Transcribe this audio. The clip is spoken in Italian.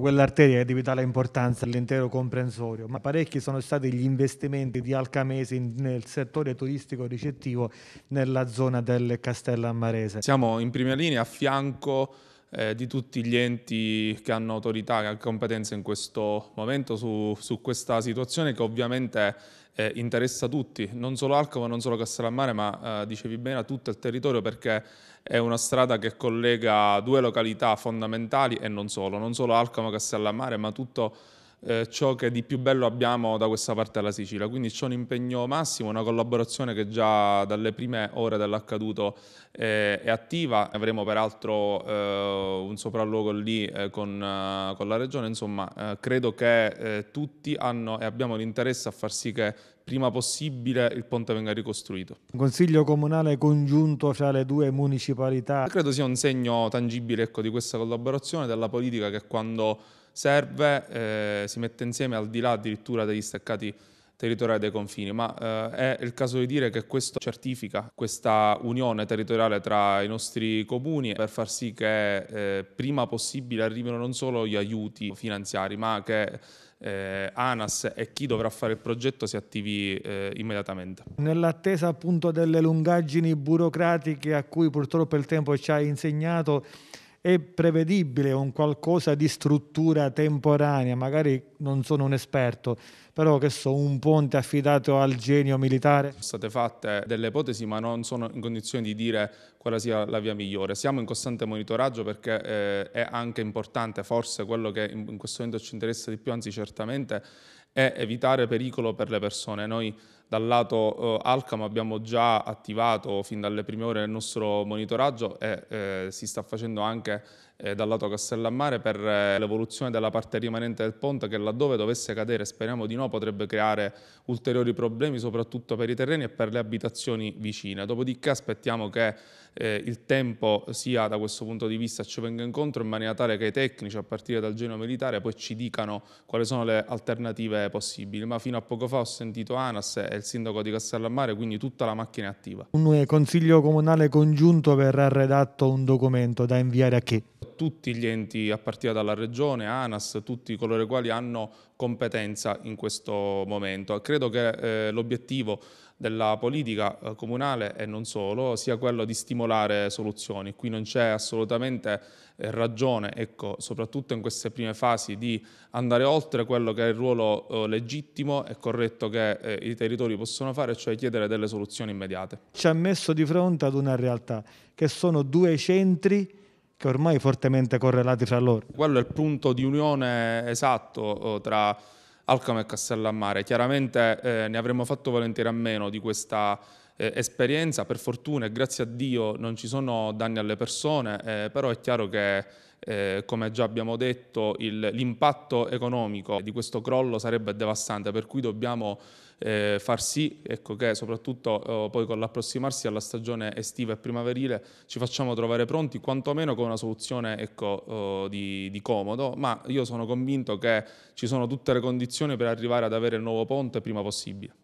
Quell'arteria è di vitale importanza all'intero comprensorio, ma parecchi sono stati gli investimenti di Alcamesi nel settore turistico ricettivo nella zona del Castello Ammarese. Siamo in prima linea a fianco eh, di tutti gli enti che hanno autorità, che hanno competenze in questo momento su, su questa situazione che ovviamente eh, interessa tutti, non solo Alcova, non solo Castellammare, ma eh, dicevi bene a tutto il territorio perché è una strada che collega due località fondamentali e non solo, non solo Alcova, Castellammare, ma tutto eh, ciò che di più bello abbiamo da questa parte della Sicilia. Quindi c'è un impegno massimo, una collaborazione che già dalle prime ore dell'accaduto eh, è attiva. Avremo peraltro eh, un sopralluogo lì eh, con, eh, con, la Regione. Insomma, eh, credo che tutti hanno e abbiamo l'interesse a far sì che prima possibile il ponte venga ricostruito. Un consiglio comunale congiunto fra le due municipalità. Credo sia un segno tangibile ecco, di questa collaborazione, della politica che quando serve, eh, si mette insieme al di là addirittura degli staccati territoriali dei confini, ma eh, è il caso di dire che questo certifica questa unione territoriale tra i nostri comuni per far sì che eh, prima possibile arrivino non solo gli aiuti finanziari, ma che eh, ANAS e chi dovrà fare il progetto si attivi eh, immediatamente. Nell'attesa appunto delle lungaggini burocratiche a cui purtroppo il tempo ci ha insegnato, è prevedibile un qualcosa di struttura temporanea, magari non sono un esperto, però che so, un ponte affidato al genio militare? Sono state fatte delle ipotesi ma non sono in condizione di dire quale sia la via migliore. Siamo in costante monitoraggio perché eh, è anche importante, forse quello che in questo momento ci interessa di più, anzi certamente, e evitare pericolo per le persone. Noi dal lato eh, Alcam abbiamo già attivato fin dalle prime ore il nostro monitoraggio e eh, si sta facendo anche eh, dal lato Castellammare per eh, l'evoluzione della parte rimanente del ponte che laddove dovesse cadere, speriamo di no, potrebbe creare ulteriori problemi soprattutto per i terreni e per le abitazioni vicine. Dopodiché aspettiamo che eh, il tempo sia da questo punto di vista ci venga incontro in maniera tale che i tecnici a partire dal genio militare poi ci dicano quali sono le alternative possibili. Ma fino a poco fa ho sentito ANAS e il sindaco di Castellammare, quindi tutta la macchina è attiva. Un eh, consiglio comunale congiunto verrà redatto un documento da inviare a chi? Tutti gli enti a partire dalla regione, ANAS, tutti coloro i quali hanno competenza in questo momento. Credo che eh, l'obiettivo della politica eh, comunale e non solo, sia quello di stimolare soluzioni. Qui non c'è assolutamente eh, ragione, ecco, soprattutto in queste prime fasi, di andare oltre quello che è il ruolo eh, legittimo e corretto che i territori possono fare, cioè chiedere delle soluzioni immediate. Ci ha messo di fronte ad una realtà che sono due centri che ormai fortemente correlati fra loro. Quello è il punto di unione esatto tra Alcamo e Castellammare. Chiaramente eh, ne avremmo fatto volentieri a meno di questa eh, esperienza, per fortuna e grazie a Dio non ci sono danni alle persone, eh, però è chiaro che eh, come già abbiamo detto il, l'impatto economico di questo crollo sarebbe devastante, per cui dobbiamo eh, far sì ecco, che soprattutto eh, poi con l'approssimarsi alla stagione estiva e primaverile ci facciamo trovare pronti quantomeno con una soluzione ecco, eh, di, di, comodo, ma io sono convinto che ci sono tutte le condizioni per arrivare ad avere il nuovo ponte prima possibile.